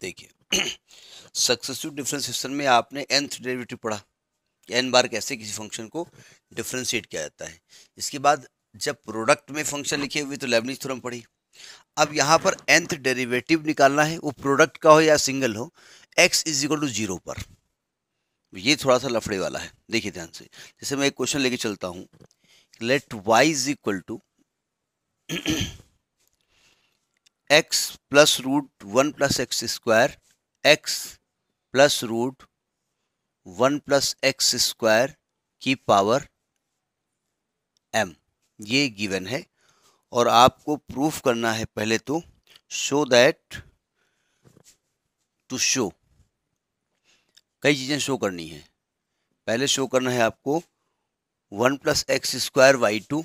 देखिए successive differentiation में आपने एंथ डेरिवेटिव पढ़ा एन बार कैसे किसी फंक्शन को डिफ्रेंशिएट किया जाता है इसके बाद जब प्रोडक्ट में फंक्शन लिखे हुए तो लेबनिज थ्योरम पढ़ी अब यहाँ पर एंथ डेरिवेटिव निकालना है वो प्रोडक्ट का हो या सिंगल हो x is equal to zero पर ये थोड़ा सा लफड़े वाला है देखिए ध्यान से जैसे मैं एक क्वेश्चन लेके चलता हूँ let y is equal to x plus root one plus x square x plus root one plus x square की पावर एम ये गिवन है और आपको प्रूफ करना है पहले तो शो दैट टू शो कई चीज़ें शो करनी है पहले शो करना है आपको one plus x square y two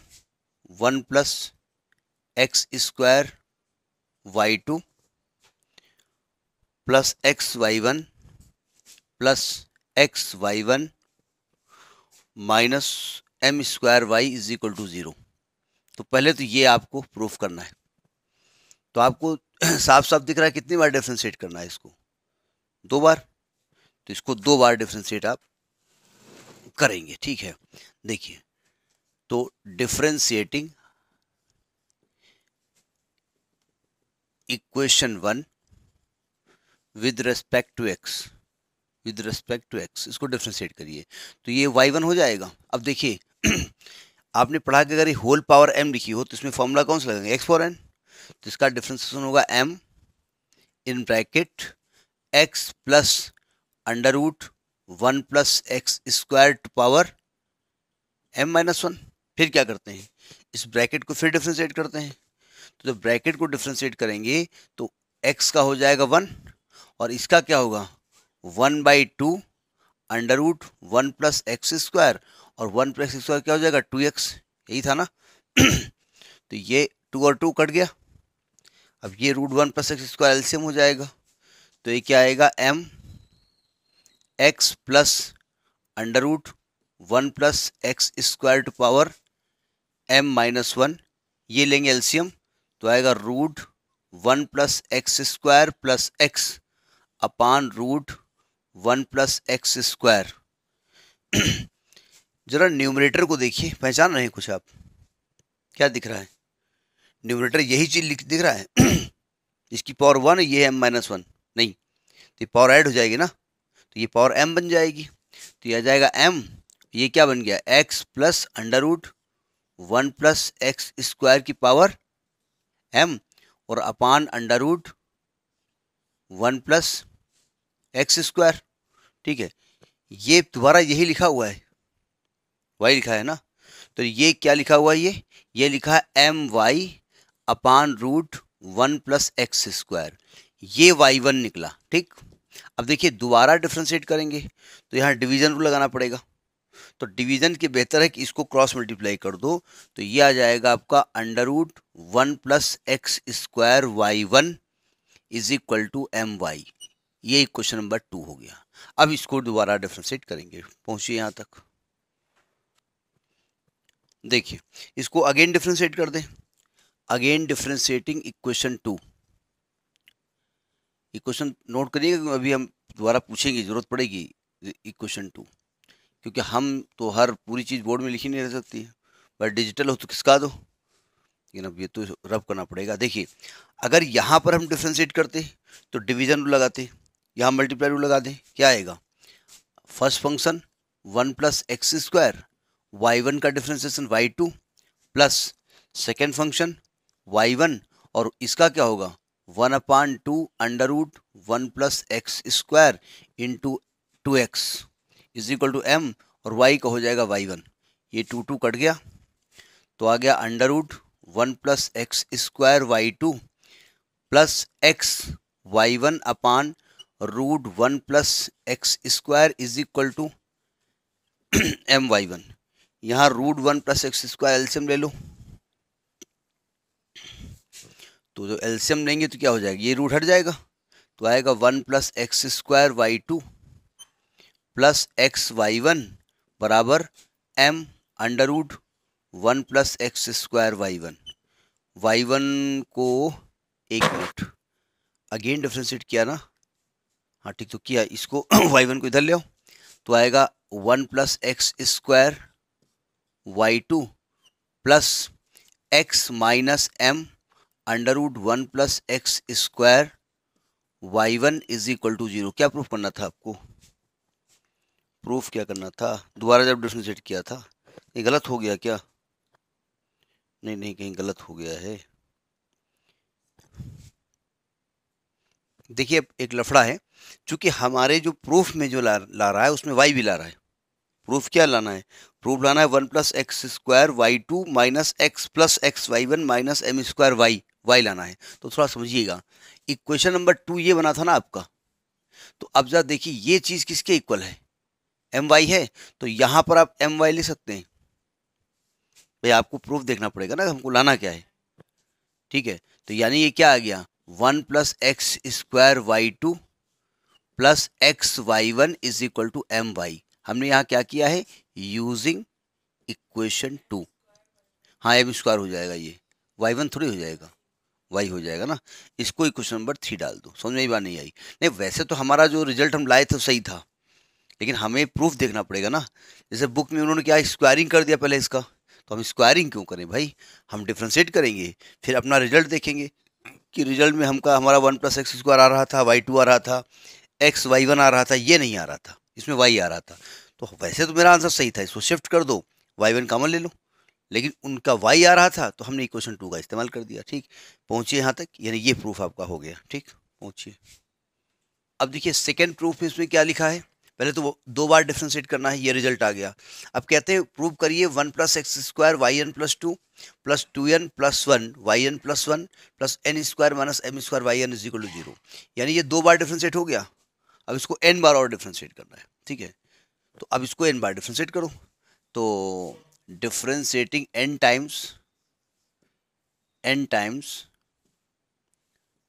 one plus x square y two plus x y one plus x y one minus M square y is equal to zero तो पहले तो ये आपको प्रूफ करना है तो आपको साफ साफ दिख रहा है कितनी बार डिफ्रेंशिएट करना है इसको दो बार तो इसको दो बार डिफ्रेंशिएट आप करेंगे ठीक है देखिए तो differentiating equation one with respect to x with respect to x इसको डिफ्रेंशिएट करिए तो ये वाई वन हो जाएगा अब देखिए आपने पढ़ा के अगर ये होल पावर एम लिखी हो तो इसमें फॉर्मूला कौन सा लगेगा एक्स फॉर एन तो इसका डिफ्रेंसिएशन होगा M in bracket x plus under root one plus x square to power M minus one फिर क्या करते हैं इस ब्रैकेट को फिर डिफ्रेंशिएट करते हैं तो जब ब्रैकेट को डिफ्रेंशिएट करेंगे तो एक्स का हो जाएगा वन और इसका क्या होगा one by two under root one plus x square और वन प्लस स्क्वायर क्या हो जाएगा टू एक्स यही था ना तो ये टू और टू कट गया अब ये root one plus x square L C M हो जाएगा तो ये क्या आएगा M x plus under root one plus x square to power M minus one ये लेंगे एल्सियम तो आएगा root one plus x square plus x upon root one plus x square ज़रा न्यूमरेटर को देखिए पहचान रहे हैं कुछ आप क्या दिख रहा है न्यूमरेटर यही चीज़ दिख रहा है इसकी पावर वन ये है एम माइनस वन नहीं तो ये पावर ऐड हो जाएगी ना तो ये पावर एम बन जाएगी तो ये आ जाएगा एम ये क्या बन गया x plus under root one plus x square की पावर एम और upon under root one plus x square ठीक है ये दोबारा यही लिखा हुआ है वही लिखा है ना तो ये क्या लिखा हुआ है ये ये लिखा है M y upon root one plus x square ये वाई वन निकला ठीक अब देखिए दोबारा डिफ्रेंशिएट करेंगे तो यहाँ डिवीज़न रूल लगाना पड़ेगा तो डिवीज़न के बेहतर है कि इसको क्रॉस मल्टीप्लाई कर दो तो ये आ जाएगा आपका under root one plus x square y one is equal to M y ये क्वेश्चन नंबर टू हो गया अब इसको दोबारा डिफ्रेंशिएट करेंगे पहुंचिए यहां तक देखिए इसको अगेन डिफ्रेंशिएट कर दें again differentiating equation two equation note करिएगा अभी हम दोबारा पूछेंगे जरूरत पड़ेगी इक्वेशन टू क्योंकि हम तो हर पूरी चीज़ बोर्ड में लिखी नहीं रह सकती है पर डिजिटल हो तो किसका दो लेकिन अब ये तो रब करना पड़ेगा देखिए अगर यहाँ पर हम डिफ्रेंशिएट करते तो डिवीज़न रूल लगाते यहाँ मल्टीप्लाई रूल लगा दें क्या आएगा first function one plus x square y one का differentiation y two plus second function y one और इसका क्या होगा one upon two under root one plus x square into two x is equal to M और y का हो जाएगा y one ये टू टू कट गया तो आ गया under root one plus x square y two plus x y one upon root one plus x square is equal to M y one यहाँ root one plus x square L C M ले लो तो जो एल्सियम लेंगे तो क्या हो जाएगा ये रूट हट जाएगा तो आएगा one plus x square y two plus x y one बराबर M Underwood one plus x square y one y one को एक मिनट अगेन डिफ्रेंशिएट किया ना हाँ ठीक तो किया इसको वाई वन को इधर ले आओ तो आएगा one plus x square y two plus x minus m Underwood one plus x square y one is equal to zero क्या प्रूफ करना था आपको प्रूफ क्या करना था दोबारा जब डिफ्रेंशिएट किया था ये गलत हो गया क्या नहीं नहीं कहीं गलत हो गया है देखिए एक लफड़ा है क्योंकि हमारे जो प्रूफ में जो ला ला रहा है उसमें वाई भी ला रहा है प्रूफ क्या लाना है प्रूफ लाना है one plus x square y two minus x plus x y one minus M square y y लाना है तो थोड़ा समझिएगा इक्वेशन नंबर टू ये बना था ना आपका तो अब जरा देखिए ये चीज़ किसके इक्वल है एम वाई है तो यहां पर आप एम वाई लिख सकते हैं भाई आपको प्रूफ देखना पड़ेगा ना हमको लाना क्या है ठीक है तो यानी ये क्या आ गया one plus x square y two plus x y one is equal to M y हमने यहाँ क्या किया है यूजिंग इक्वेशन टू हाँ एम स्क्वायर हो जाएगा ये वाई वन थोड़ी हो जाएगा वाई हो जाएगा ना इसको इक्वेशन नंबर थ्री डाल दो समझ में बात नहीं आई नहीं वैसे तो हमारा जो रिजल्ट हम लाए थे सही था लेकिन हमें प्रूफ देखना पड़ेगा ना जैसे बुक में उन्होंने क्या स्क्वायरिंग कर दिया पहले इसका तो हम स्क्वायरिंग क्यों करें भाई हम डिफ्रेंशिएट करेंगे फिर अपना रिजल्ट देखेंगे कि रिजल्ट में हमका हमारा वन प्लस एक्स स्क्वायर आ रहा था वाई टू आ रहा था एक्स वाई वन आ रहा था ये नहीं आ रहा था इसमें वाई आ रहा था तो वैसे तो मेरा आंसर सही था इसको शिफ्ट कर दो वाई वन कामन ले लो लेकिन उनका वाई आ रहा था तो हमने इक्वेशन टू का इस्तेमाल कर दिया ठीक पहुँचिए यहाँ तक यानी ये प्रूफ आपका हो गया ठीक पहुँचिए अब देखिए सेकेंड प्रूफ में इसमें क्या लिखा है पहले तो दो बार डिफ्रेंशिएट करना है ये रिजल्ट आ गया अब कहते हैं प्रूव करिए one plus x square y n plus two plus two n plus one y n plus one plus n square minus M square y n is equal to zero यानी ये दो बार differentiate हो गया अब इसको N बार और differentiate करना है ठीक है तो अब इसको एन बार डिफ्रेंशिएट करो तो differentiating n times n times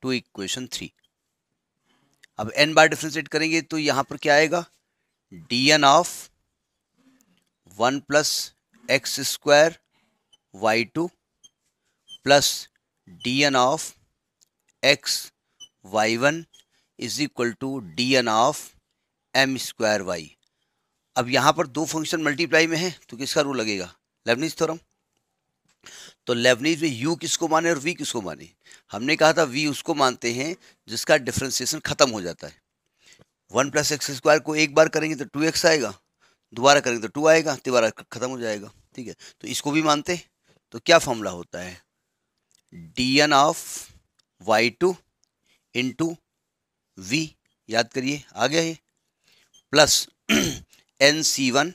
to equation three अब एन बार डिफ्रेंशिएट करेंगे तो यहां पर क्या आएगा d n of one plus x square y two plus d n of x y one is equal to d n of m square y अब यहां पर दो फंक्शन मल्टीप्लाई में है तो किसका रूल लगेगा लेबनीज थोरम तो लेबनीज में यू किसको माने और वी किसको माने हमने कहा था वी उसको मानते हैं जिसका डिफ्रेंसिएशन ख़त्म हो जाता है वन प्लस एक्स स्क्वायर को एक बार करेंगे तो टू एक्स आएगा दोबारा करेंगे तो टू आएगा तिबारा ख़त्म हो जाएगा ठीक है तो इसको भी मानते तो क्या फॉर्मूला होता है d n of y two into v याद करिए आ गया ये plus n c one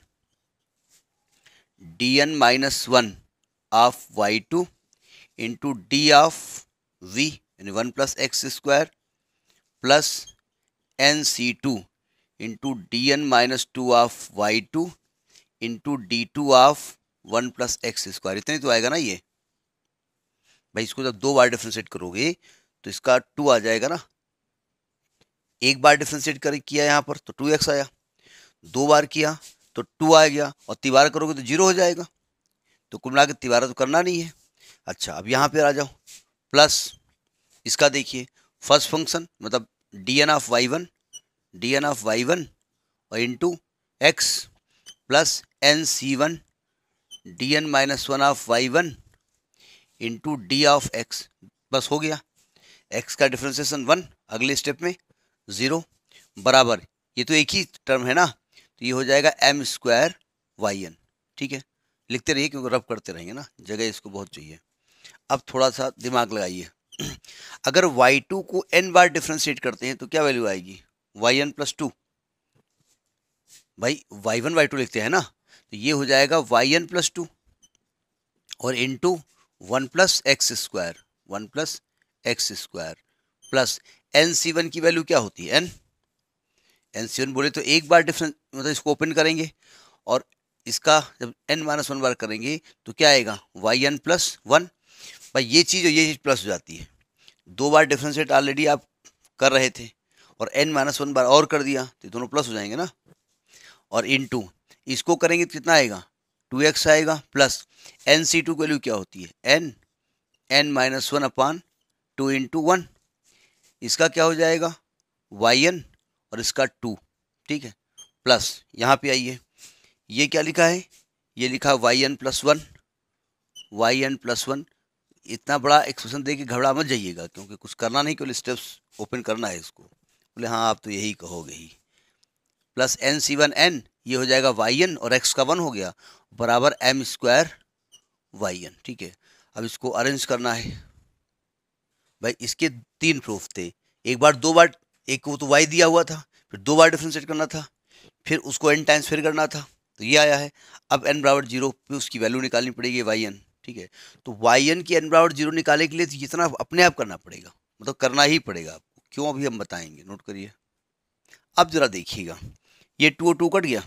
d n minus one of y two into d of v यानी one plus x square plus n c two into d n minus two of y two into d two of one plus x square इतने तो आएगा ना ये भाई इसको जब दो बार डिफ्रेंशिएट करोगे तो इसका टू आ जाएगा ना एक बार डिफ्रेंशिएट कर किया यहाँ पर तो टू एक्स आया दो बार किया तो टू आ गया और तिबारा करोगे तो जीरो हो जाएगा तो कुल मिला के तिवारा तो करना नहीं है अच्छा अब यहाँ पर आ जाओ प्लस इसका देखिए फर्स्ट फंक्शन मतलब d n of y one d n of y one और into x plus n c one d n minus one of y one into d of x बस हो गया एक्स का differentiation one अगले step में zero बराबर ये तो एक ही टर्म है ना तो ये हो जाएगा एम स्क्वायर वाई एन ठीक है लिखते रहिए क्योंकि रब करते रहेंगे ना जगह इसको बहुत चाहिए अब थोड़ा सा दिमाग लगाइए अगर y2 को n बार डिफ्रेंशिएट करते हैं तो क्या वैल्यू आएगी वाई एन प्लस टू भाई वाई वन वाई टू लिखते हैं ना तो ये हो जाएगा वाई एन प्लस टू और into one plus x square one plus x square plus n c one की वैल्यू क्या होती है एन एन सी वन बोले तो एक बार डिफरेंस मतलब इसको ओपन करेंगे और इसका जब एन माइनस वन बार करेंगे तो क्या आएगा वाई एन प्लस वन भाई ये चीज़ और ये चीज़ प्लस हो जाती है दो बार डिफ्रेंशिएट ऑलरेडी आप कर रहे थे और एन माइनस वन बार और कर दिया तो दोनों प्लस हो जाएंगे ना और इन टू इसको करेंगे तो कितना आएगा टू एक्स आएगा प्लस एन सी टू की वैल्यू क्या होती है n n minus one upon two into one इसका क्या हो जाएगा वाई एन और इसका टू ठीक है प्लस यहाँ पे आइए ये क्या लिखा है ये लिखा y n plus one y n plus one इतना बड़ा एक्सप्रेशन दे के घबरा मत जाइएगा क्योंकि कुछ करना नहीं केवल स्टेप्स ओपन करना है इसको बोले हाँ आप तो यही कहोगे ही plus n c one n ये हो जाएगा वाई एन और एक्स का वन हो गया बराबर एम स्क्वायर वाई एन ठीक है अब इसको अरेंज करना है भाई इसके तीन प्रूफ थे एक बार दो बार एक को तो वाई दिया हुआ था फिर दो बार डिफ्रेंशिएट करना था फिर उसको एन टाइम्स फिर करना था तो ये आया है अब एन बराबर जीरो पे उसकी वैल्यू निकालनी पड़ेगी वाई एन ठीक है तो वाई एन की एन जीरो निकालने के लिए तो इतना अपने आप करना पड़ेगा मतलब करना ही पड़ेगा आपको क्यों अभी हम बताएंगे नोट करिए अब ज़रा देखिएगा ये टू ओ टू कट गया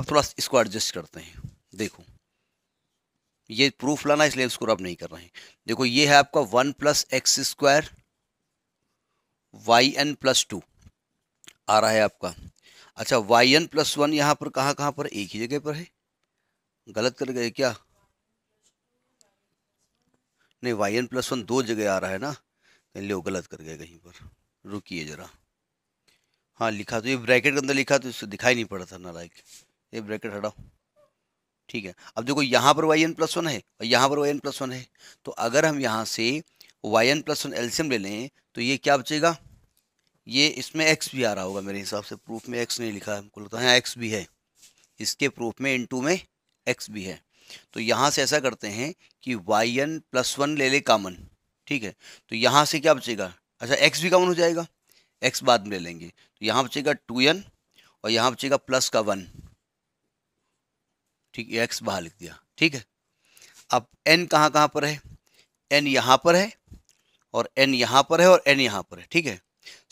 अब थोड़ा इसको एडजस्ट करते हैं देखो ये प्रूफ लाना इसलिए इसको अब नहीं कर रहे हैं देखो ये है आपका one plus x square y n plus two आ रहा है आपका अच्छा वाई एन प्लस वन यहाँ पर कहाँ कहाँ पर एक ही जगह पर है गलत कर गए क्या नहीं वाई एन प्लस वन दो जगह आ रहा है ना लो गलत कर गए कहीं पर रुकिए ज़रा हाँ लिखा तो ये ब्रैकेट के अंदर लिखा तो इससे दिखाई नहीं पड़ा था लाइक ये ब्रैकेट हटाओ ठीक है अब देखो यहाँ पर वाई एन प्लस वन है और यहाँ पर वाई एन प्लस वन है तो अगर हम यहाँ से वाई एन प्लस वन एल्सियम ले लें तो ये क्या बचेगा ये इसमें एक्स भी आ रहा होगा मेरे हिसाब से प्रूफ में एक्स नहीं लिखा है हमको लगता है एक्स हाँ, भी है इसके प्रूफ में इन में एक्स भी है तो यहाँ से ऐसा करते हैं कि वाई एन प्लस वन ले ले कामन ठीक है तो यहाँ से क्या बचेगा अच्छा एक्स भी कामन हो जाएगा एक्स बाद में ले लेंगे तो यहाँ बचेगा टू एन और यहाँ बचेगा प्लस का वन ठीक है एक्स बाहर लिख दिया ठीक है अब एन कहाँ कहाँ पर है एन यहाँ पर है और एन यहाँ पर है और एन यहाँ पर है ठीक है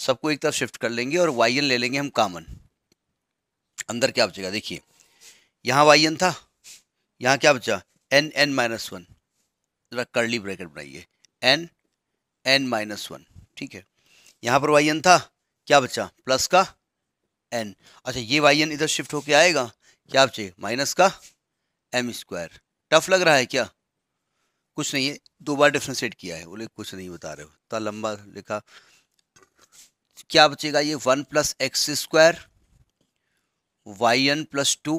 सबको एक तरफ शिफ्ट कर लेंगे और वाई एन ले लेंगे हम कामन अंदर क्या बचेगा देखिए यहाँ वाई एन था यहाँ क्या बचा एन एन माइनस वन ज़रा कर्ली ब्रैकेट बनाइए एन एन माइनस वन ठीक है यहाँ पर वाई एन था क्या बचा प्लस का एन अच्छा ये वाई एन इधर शिफ्ट होके आएगा क्या बचे माइनस का एम स्क्वायर टफ लग रहा है क्या कुछ नहीं है दो बार डिफ्रेंशिएट किया है बोले कुछ नहीं बता रहे हो तो लंबा लिखा क्या बचेगा ये one plus x square y n plus two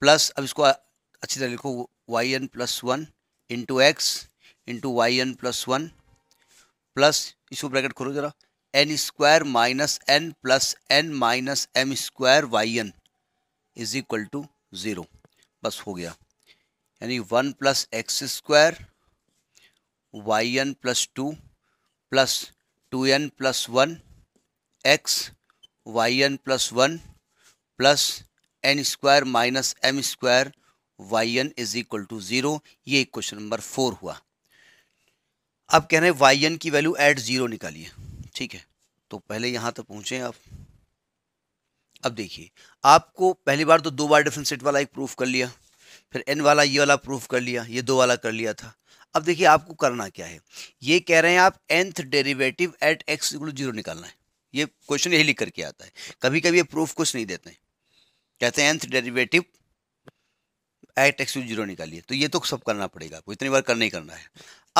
plus अब इसको अच्छी तरह लिखो y n plus one into x into y n plus one plus इसको ब्रैकेट खोलो जरा n square minus n plus n minus M square y n is equal to zero बस हो गया यानी one plus x square y n plus two plus two n plus one x y n plus one plus n square minus M square y n is equal to zero ये question number four हुआ अब कह रहे हैं y n की value at zero निकालिए ठीक है तो पहले यहां तक पहुंचे आप अब देखिए आपको पहली बार तो दो बार डिफरेंशिएट वाला एक प्रूफ कर लिया फिर एन वाला ये वाला प्रूफ कर लिया ये दो वाला कर लिया था अब देखिए आपको करना क्या है ये कह रहे हैं आप nth derivative at x equal zero निकालना है ये क्वेश्चन यही लिख करके आता है कभी कभी ये प्रूफ कुछ नहीं देते हैं कहते हैं nth derivative at x to zero निकालिए तो ये तो सब करना पड़ेगा आपको इतनी बार करना ही करना है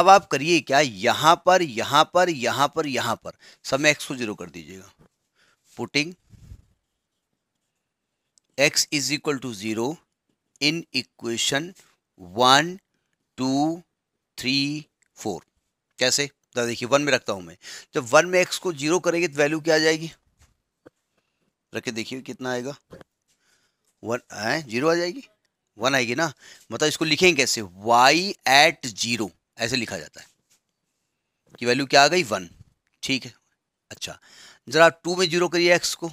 अब आप करिए क्या यहाँ पर यहाँ पर यहाँ पर यहाँ पर सब में एक्स को जीरो कर दीजिएगा putting x is equal to zero in equation one two three four कैसे तो देखिए वन में रखता हूँ मैं जब वन में एक्स को जीरो करेंगे तो वैल्यू क्या आ जाएगी रखे देखिए कितना आएगा वन है जीरो आ जाएगी वन आएगी ना मतलब इसको लिखेंगे कैसे वाई एट जीरो ऐसे लिखा जाता है कि वैल्यू क्या आ गई वन ठीक है अच्छा ज़रा टू में जीरो करिए एक्स को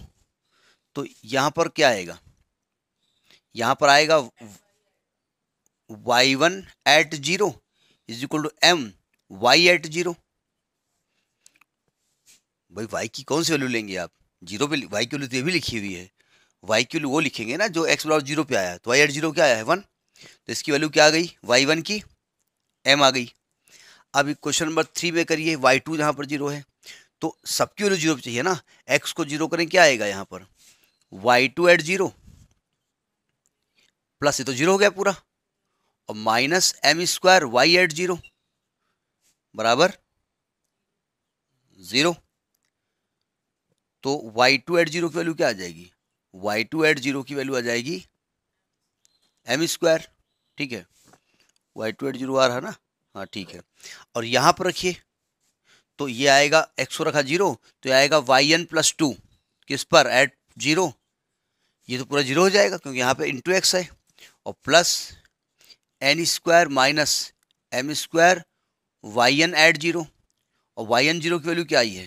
तो यहाँ पर क्या आएगा यहाँ पर आएगा y one at zero is equal to M y at zero भाई वाई की कौन सी वैल्यू लेंगे आप जीरो पे वाई की वैल्यू तो ये भी लिखी हुई है वाई वैल्यू वो लिखेंगे ना जो एक्स बराबर जीरो पे आया तो वाई एट जीरो क्या आया है वन तो इसकी वैल्यू क्या आ गई वाई वन की एम आ गई अब क्वेश्चन नंबर थ्री में करिए वाई टू जहाँ पर जीरो है तो सबकी वैल्यू जीरो चाहिए ना एक्स को जीरो करें क्या आएगा यहाँ पर y two at zero plus ये तो जीरो हो गया पूरा और minus M square y at zero बराबर ज़ीरो तो वाई टू एट जीरो की वैल्यू क्या आ जाएगी वाई टू एट जीरो की वैल्यू आ जाएगी एम स्क्वायर ठीक है वाई टू एट जीरो रहा है ना हाँ ठीक है और यहाँ पर रखिए तो ये आएगा एक्सो रखा जीरो तो ये आएगा वाई एन प्लस टू किस पर एट जीरो ये तो पूरा जीरो हो जाएगा क्योंकि यहाँ पे इंटू एक्स है और plus n square minus M square y N at zero और वाई एन जीरो की वैल्यू क्या आई है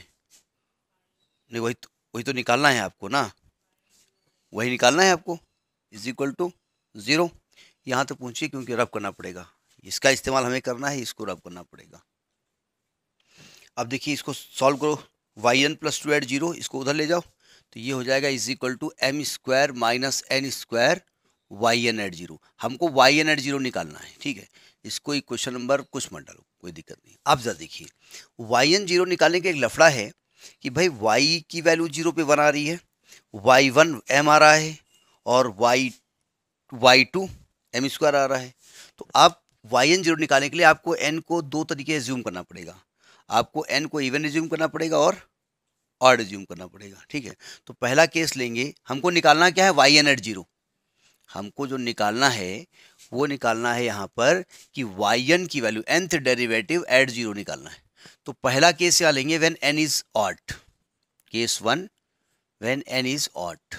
नहीं वही तो वही तो निकालना है आपको ना वही निकालना है आपको इज इक्वल टू ज़ीरो यहाँ तो पहुँचिए क्योंकि रब करना पड़ेगा इसका इस्तेमाल हमें करना है इसको रब करना पड़ेगा अब देखिए इसको सॉल्व करो y n plus two at zero इसको उधर ले जाओ तो ये हो जाएगा is equal to m square minus n square y N at zero हमको वाई एन एट जीरो निकालना है ठीक है इसको एक क्वेश्चन नंबर कुछ मत डालो कोई दिक्कत नहीं अब जरा देखिए वाई एन जीरो निकालने का एक लफड़ा है कि भाई वाई की वैल्यू जीरो पे बना रही है वाई वन एम आ रहा है और y y two m square आ रहा है तो आप वाई एन जीरो निकालने के लिए आपको एन को दो तरीके एज्यूम करना पड़ेगा आपको एन को इवन रिज्यूम करना पड़ेगा और ऑड एज्यूम करना पड़ेगा ठीक है तो पहला केस लेंगे हमको निकालना क्या है वाई एन एट जीरो हमको जो निकालना है वो निकालना है यहाँ पर कि वाई एन की value nth derivative at zero निकालना है तो पहला केस क्या लेंगे when n is odd case one when n is odd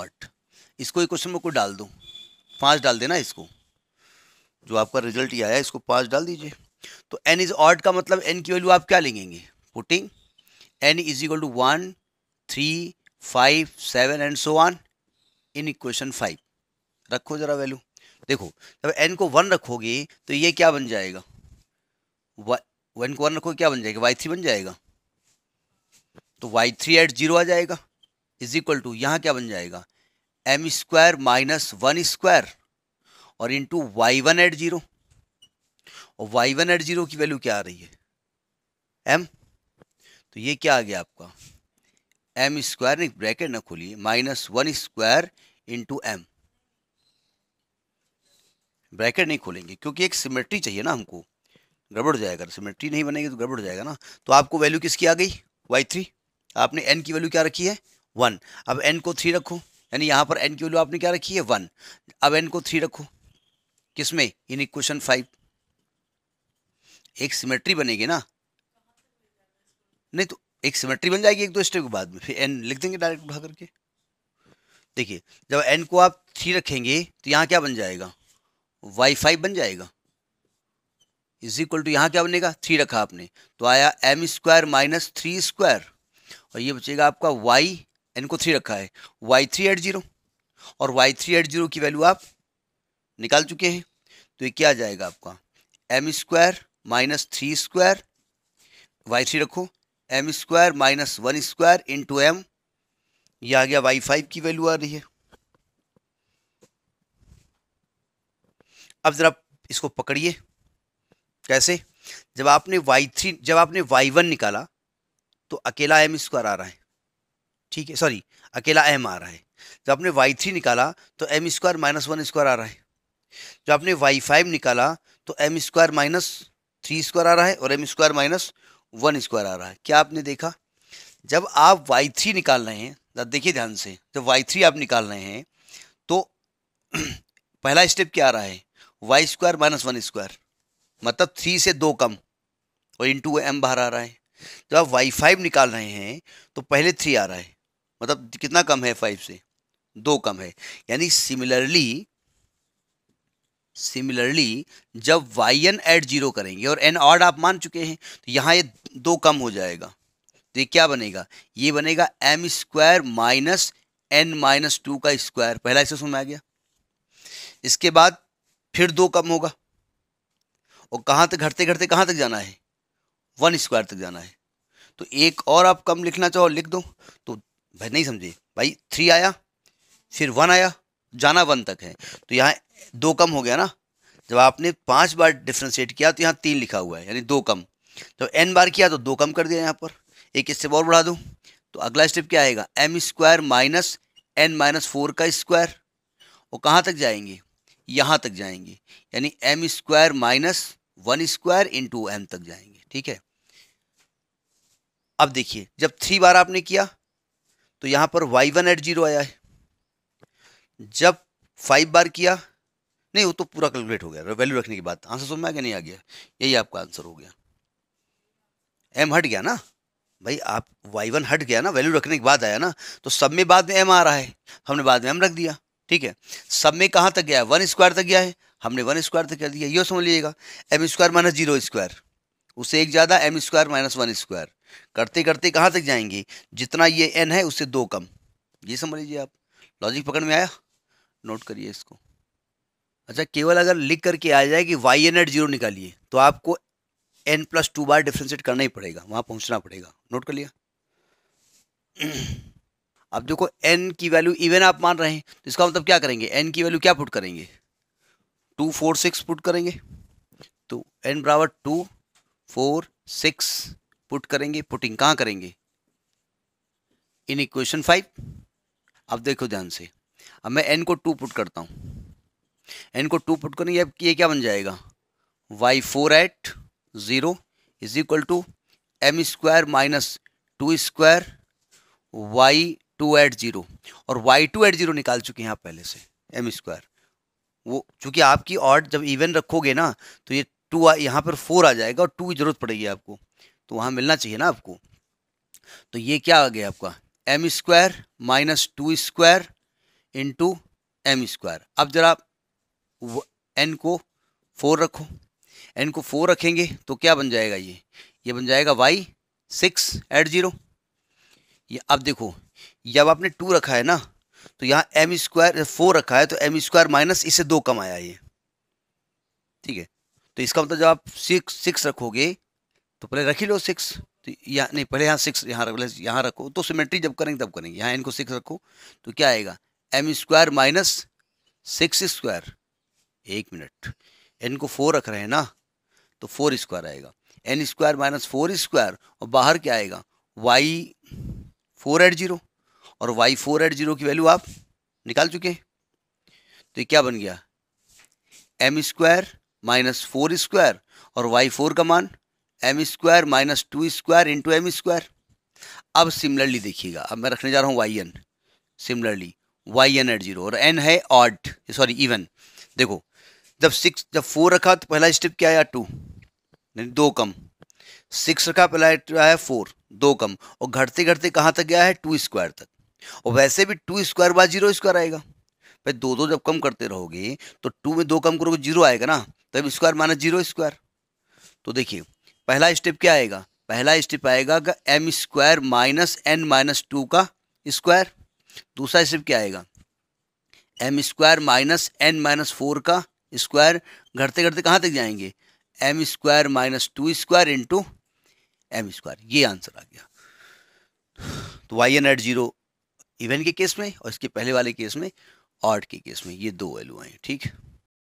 odd इसको क्वेश्चन में को डाल दूँ पाँच डाल देना इसको जो आपका रिजल्ट ये आया इसको पाँच डाल दीजिए तो एन इज ऑट का मतलब एन की वैल्यू आप क्या लेंगे putting n is equal to one three five seven and so on in equation five रखो जरा वैल्यू देखो जब एन को वन रखोगे तो ये क्या बन जाएगा वन को वन रखोगे क्या बन जाएगा वाई थ्री बन जाएगा तो वाई थ्री एट जीरो आ जाएगा इज इक्वल टू यहाँ क्या बन जाएगा m square minus one square और into y one at zero और वाई वन एट जीरो की वैल्यू क्या आ रही है एम तो ये क्या आ गया आपका एम स्क्वायर ने ब्रैकेट ना खोलिए minus one square into m bracket नहीं खोलेंगे क्योंकि एक सिमेट्री चाहिए ना हमको गड़बड़ जाएगा सिमेट्री नहीं बनेगी तो गड़बड़ जाएगा ना तो आपको वैल्यू किसकी आ गई वाई थ्री आपने एन की वैल्यू क्या रखी है वन अब एन को थ्री रखो यानी यहाँ पर एन की वैल्यू आपने क्या रखी है वन अब एन को थ्री रखो किस में इन इक्वेशन फाइव एक सिमेट्री बनेगी ना नहीं तो एक सिमेट्री बन जाएगी एक दो स्टेप के बाद में फिर एन लिख देंगे डायरेक्ट उठा करके देखिए जब एन को आप थ्री रखेंगे तो यहाँ क्या बन जाएगा वाई फाइव बन जाएगा इज इक्वल टू यहाँ क्या बनेगा थ्री रखा आपने तो आया m square minus three square और ये बचेगा आपका वाई इनको थ्री रखा है वाई थ्री एट जीरो और वाई थ्री एट जीरो की वैल्यू आप निकाल चुके हैं तो ये क्या आ जाएगा आपका m square minus three square y three रखो m square minus one square into m यह आ गया वाई फाइव की वैल्यू आ रही है अब ज़रा इसको पकड़िए कैसे जब आपने वाई थ्री जब आपने वाई वन निकाला तो अकेला एम स्क्वायर आ रहा है ठीक है सॉरी अकेला एम आ रहा है जब आपने वाई थ्री निकाला तो m square minus one square आ रहा है जब आपने वाई फाइव निकाला तो m square minus three square आ रहा है और m square minus one square आ रहा है क्या आपने देखा जब आप वाई थ्री निकाल रहे हैं देखिए ध्यान से जब वाई थ्री आप निकाल रहे हैं तो पहला स्टेप क्या आ रहा है y square minus one square मतलब थ्री से दो कम और इंटू एम बाहर आ रहा है जब आप वाई फाइव निकाल रहे हैं तो पहले थ्री आ रहा है मतलब कितना कम है फाइव से दो कम है यानी सिमिलरली सिमिलरली जब वाई एन एड जीरो करेंगे और एन ऑड आप मान चुके हैं तो यहाँ ये दो कम हो जाएगा तो ये क्या बनेगा ये बनेगा m square minus N minus two का स्क्वायर पहला इसे समझ आ गया इसके बाद फिर दो कम होगा और कहाँ तक घटते घटते कहाँ तक जाना है वन स्क्वायर तक जाना है तो एक और आप कम लिखना चाहो लिख दो तो भाई नहीं समझे भाई थ्री आया फिर वन आया जाना वन तक है तो यहाँ दो कम हो गया ना जब आपने पांच बार डिफ्रेंशिएट किया तो यहाँ तीन लिखा हुआ है यानी दो कम जब एन बार किया तो दो कम कर दिया यहाँ पर एक इससे और बढ़ा दूँ तो अगला स्टेप क्या आएगा M square minus N minus four का स्क्वायर और कहाँ तक जाएंगे यहाँ तक जाएंगे यानी m square minus one square into m तक जाएंगे ठीक है अब देखिए जब थ्री बार आपने किया तो यहां पर वाई वन एट जीरो आया है जब फाइव बार किया नहीं वो तो पूरा कैलकुलेट हो गया वैल्यू रखने की बात आंसर सुन में आ गया नहीं आ गया यही आपका आंसर हो गया एम हट गया ना भाई आप वाई वन हट गया ना वैल्यू रखने के बाद आया ना तो सब में बाद में एम आ रहा है हमने बाद में एम रख दिया ठीक है सब में कहाँ तक गया वन स्क्वायर तक गया है हमने वन स्क्वायर तक कर दिया ये समझ लीजिएगा m square minus zero square उससे एक ज़्यादा m square minus one square करते करते कहाँ तक जाएंगे जितना ये एन है उससे दो कम ये समझ लीजिए आप लॉजिक पकड़ में आया नोट करिए इसको अच्छा केवल अगर लिख करके आ जाए कि वाई एन एट जीरो निकालिए तो आपको एन प्लस टू बार डिफ्रेंशिएट करना ही पड़ेगा वहाँ पहुँचना पड़ेगा नोट कर लिया अब देखो एन की वैल्यू इवन आप मान रहे हैं तो इसका मतलब क्या करेंगे एन की वैल्यू क्या पुट करेंगे टू फोर सिक्स पुट करेंगे तो एन बराबर टू फोर सिक्स पुट करेंगे पुटिंग कहाँ करेंगे इन इक्वेशन फाइव अब देखो ध्यान से अब मैं एन को टू पुट करता हूँ एन को टू पुट करेंगे अब ये क्या बन जाएगा y four at zero is equal to m square minus two square y two at zero और वाई टू एट ज़ीरो निकाल चुके हैं आप पहले से एम स्क्वायर वो चूँकि आपकी ऑर्ड जब इवन रखोगे ना तो ये टू यहाँ पर फोर आ जाएगा और टू की जरूरत पड़ेगी आपको तो वहाँ मिलना चाहिए ना आपको तो ये क्या आ गया आपका m square minus two square into M square अब जरा एन को फोर रखो एन को फोर रखेंगे तो क्या बन जाएगा ये ये बन जाएगा वाई सिक्स एट ज़ीरो ये अब देखो जब आपने टू रखा है ना तो यहाँ एम स्क्वायर फोर रखा है तो एम स्क्वायर माइनस इससे दो कम आया ये ठीक है तो इसका मतलब जब आप सिक्स सिक्स रखोगे तो पहले रख ही लो सिक्स तो यहाँ नहीं पहले यहाँ सिक्स यहाँ पहले यहाँ रखो तो सिमेट्री जब करेंगे तब करेंगे यहाँ इनको सिक्स रखो तो क्या आएगा M square minus six square एक मिनट एन को फोर रख रहे हैं ना तो फोर स्क्वायर आएगा N square minus four square और बाहर क्या आएगा वाई फोर एट जीरो और वाई फोर एट जीरो की वैल्यू आप निकाल चुके हैं तो ये क्या बन गया M square minus four square और वाई फोर का मान M square minus two square into M square अब सिमिलरली देखिएगा अब मैं रखने जा रहा हूँ Y N similarly Y N at zero और एन है ऑड सॉरी इवन देखो जब सिक्स जब फोर रखा तो पहला स्टेप क्या आया टू दो कम सिक्स रखा पहला आया फोर दो कम और घटते घटते कहाँ तक गया है टू स्क्वायर तक और वैसे भी टू स्क्वायर बाद जीरो स्क्वायर आएगा भाई दो दो जब कम करते रहोगे तो टू में दो कम करोगे जीरो आएगा ना तब स्क्वायर माइनस जीरो स्क्वायर तो देखिए पहला स्टेप क्या आएगा पहला स्टेप आएगा M square minus N minus two का स्क्वायर दूसरा स्टेप क्या आएगा M square minus N minus four का स्क्वायर घटते घटते कहाँ तक जाएंगे M square minus two square into M square ये आंसर आ गया तो Y N at zero even के केस में और इसके पहले वाले केस में आठ की केस में ये दो वैल्यू हैं ठीक